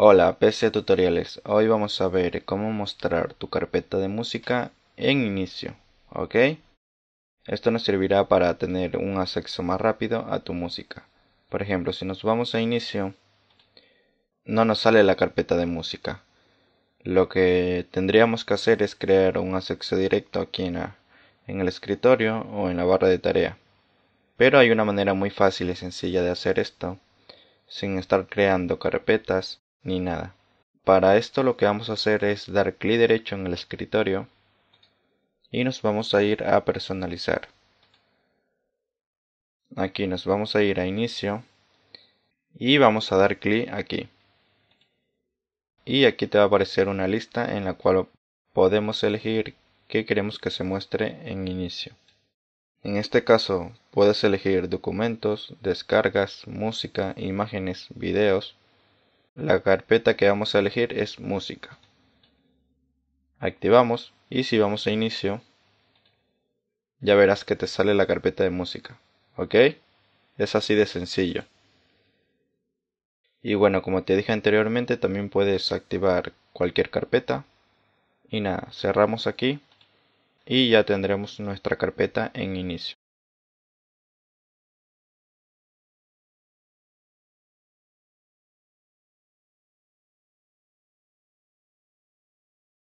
Hola, PC Tutoriales. Hoy vamos a ver cómo mostrar tu carpeta de música en inicio, ¿ok? Esto nos servirá para tener un acceso más rápido a tu música. Por ejemplo, si nos vamos a inicio, no nos sale la carpeta de música. Lo que tendríamos que hacer es crear un acceso directo aquí en, en el escritorio o en la barra de tarea. Pero hay una manera muy fácil y sencilla de hacer esto, sin estar creando carpetas ni nada. Para esto lo que vamos a hacer es dar clic derecho en el escritorio y nos vamos a ir a personalizar. Aquí nos vamos a ir a inicio y vamos a dar clic aquí. Y aquí te va a aparecer una lista en la cual podemos elegir qué queremos que se muestre en inicio. En este caso puedes elegir documentos, descargas, música, imágenes, videos, la carpeta que vamos a elegir es música. Activamos y si vamos a inicio, ya verás que te sale la carpeta de música. ¿Ok? Es así de sencillo. Y bueno, como te dije anteriormente, también puedes activar cualquier carpeta. Y nada, cerramos aquí y ya tendremos nuestra carpeta en inicio.